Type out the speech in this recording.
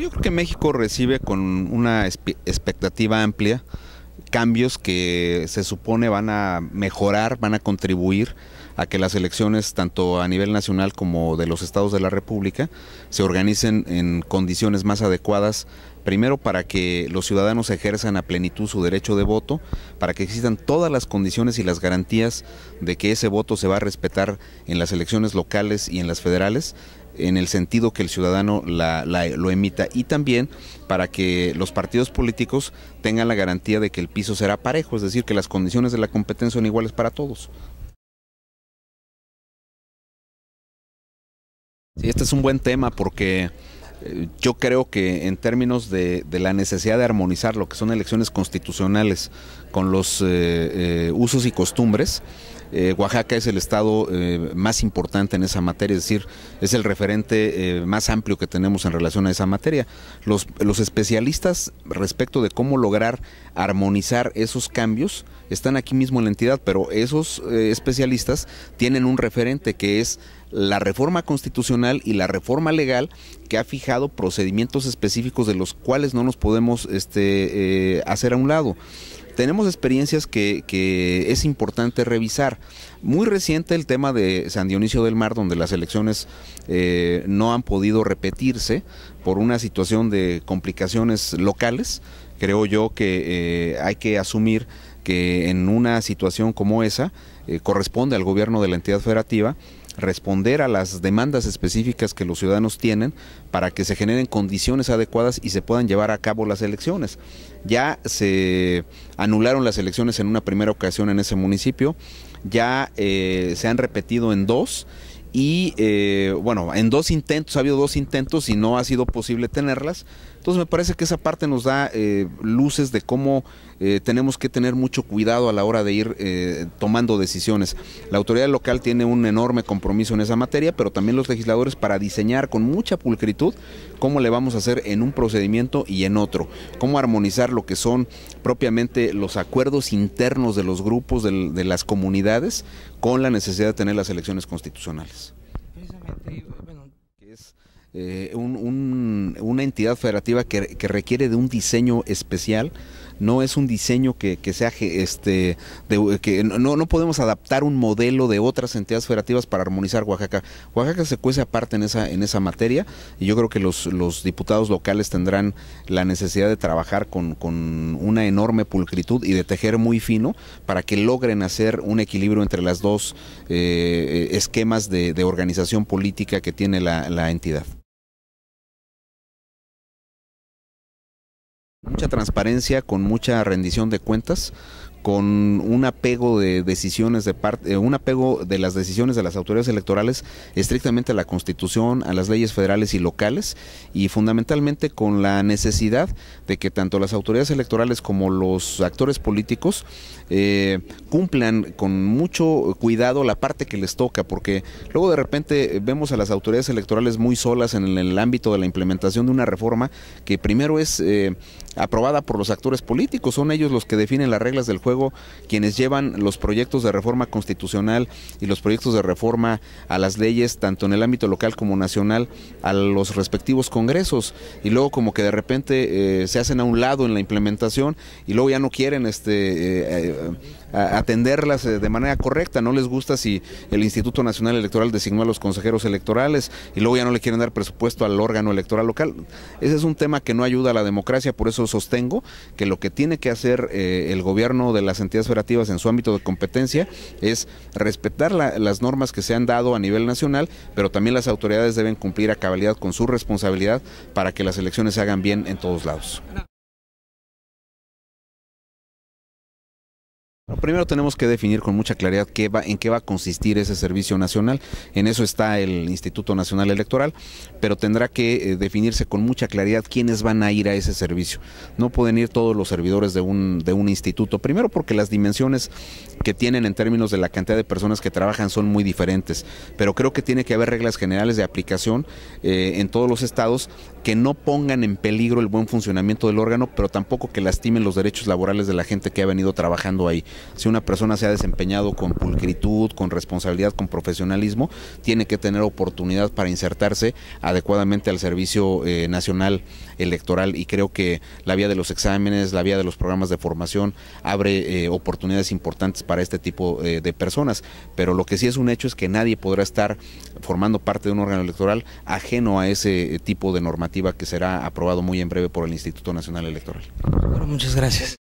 yo creo que México recibe con una expectativa amplia cambios que se supone van a mejorar, van a contribuir a que las elecciones, tanto a nivel nacional como de los estados de la República, se organicen en condiciones más adecuadas, primero para que los ciudadanos ejerzan a plenitud su derecho de voto, para que existan todas las condiciones y las garantías de que ese voto se va a respetar en las elecciones locales y en las federales, en el sentido que el ciudadano lo emita y también para que los partidos políticos tengan la garantía de que el piso será parejo, es decir, que las condiciones de la competencia son iguales para todos. este es un buen tema porque eh, yo creo que en términos de, la necesidad de armonizar lo que son elecciones constitucionales con los eh, eh, usos y costumbres, eh, Oaxaca es el estado eh, más importante en esa materia, es decir, es el referente eh, más amplio que tenemos en relación a esa materia. Los, especialistas respecto de cómo lograr armonizar esos cambios están aquí mismo en la entidad, pero esos especialistas tienen un referente que es la reforma constitucional y la reforma legal que ha fijado procedimientos específicos de los cuales no nos podemos este, hacer a un lado tenemos experiencias que, es importante revisar. Muy reciente el tema de San Dionisio del Mar, donde las elecciones eh, no han podido repetirse por una situación de complicaciones locales. Creo yo que eh, hay que asumir que en una situación como esa eh, corresponde al gobierno de la entidad federativa responder a las demandas específicas que los ciudadanos tienen para que se generen condiciones adecuadas y se puedan llevar a cabo las elecciones. Ya se anularon las elecciones en una primera ocasión en ese municipio, ya eh, se han repetido en dos y eh, bueno, en dos intentos, ha habido dos intentos y no ha sido posible tenerlas. Entonces me parece que esa parte nos da eh, luces de cómo eh, tenemos que tener mucho cuidado a la hora de ir eh, tomando decisiones. La autoridad local tiene un enorme compromiso en esa materia, pero también los legisladores para diseñar con mucha pulcritud cómo le vamos a hacer en un procedimiento y en otro, cómo armonizar lo que son propiamente los acuerdos internos de los grupos, de, las comunidades, con la necesidad de tener las elecciones constitucionales. Precisamente eh, una entidad federativa que, requiere de un diseño especial. No es un diseño que, sea este que no, podemos adaptar un modelo de otras entidades federativas para armonizar Oaxaca. Oaxaca se cuece aparte en esa, en esa materia, y yo creo que los, diputados locales tendrán la necesidad de trabajar con, una enorme pulcritud y de tejer muy fino para que logren hacer un equilibrio entre las dos eh, esquemas de, organización política que tiene la entidad. mucha transparencia, con mucha rendición de cuentas, con un apego de decisiones de parte, eh, un apego de las decisiones de las autoridades electorales estrictamente a la Constitución, a las leyes federales y locales, y fundamentalmente con la necesidad de que tanto las autoridades electorales como los actores políticos eh, cumplan con mucho cuidado la parte que les toca, porque luego de repente vemos a las autoridades electorales muy solas en el, ámbito de la implementación de una reforma que primero es eh, aprobada por los actores políticos, son ellos los que definen las reglas del juego luego quienes llevan los proyectos de reforma constitucional y los proyectos de reforma a las leyes, tanto en el ámbito local como nacional, a los respectivos congresos. Y luego como que de repente eh, se hacen a un lado en la implementación y luego ya no quieren este... Eh, eh, atenderlas de manera correcta, no les gusta si el Instituto Nacional Electoral designó a los consejeros electorales y luego ya no le quieren dar presupuesto al órgano electoral local. Ese es un tema que no ayuda a la democracia, por eso sostengo que lo que tiene que hacer el gobierno de las entidades operativas en su ámbito de competencia es respetar las normas que se han dado a nivel nacional, pero también las autoridades deben cumplir a cabalidad con su responsabilidad para que las elecciones se hagan bien en todos lados. Primero tenemos que definir con mucha claridad en qué va a consistir ese servicio nacional. En eso está el Instituto Nacional Electoral, pero tendrá que eh, definirse con mucha claridad quiénes van a ir a ese servicio. No pueden ir todos los servidores de un, de un instituto. Primero porque las dimensiones que tienen en términos de la cantidad de personas que trabajan son muy diferentes, pero creo que tiene que haber reglas generales de aplicación eh, en todos los estados que no pongan en peligro el buen funcionamiento del órgano, pero tampoco que lastimen los derechos laborales de la gente que ha venido trabajando ahí. Si una persona se ha desempeñado con pulcritud, con responsabilidad, con profesionalismo, tiene que tener oportunidad para insertarse adecuadamente al servicio eh, nacional electoral y creo que la vía de los exámenes, la vía de los programas de formación abre eh, oportunidades importantes para este tipo eh, de personas, pero lo que sí es un hecho es que nadie podrá estar formando parte de un órgano electoral ajeno a ese tipo de normativa que será aprobado muy en breve por el Instituto Nacional Electoral. Bueno, muchas gracias.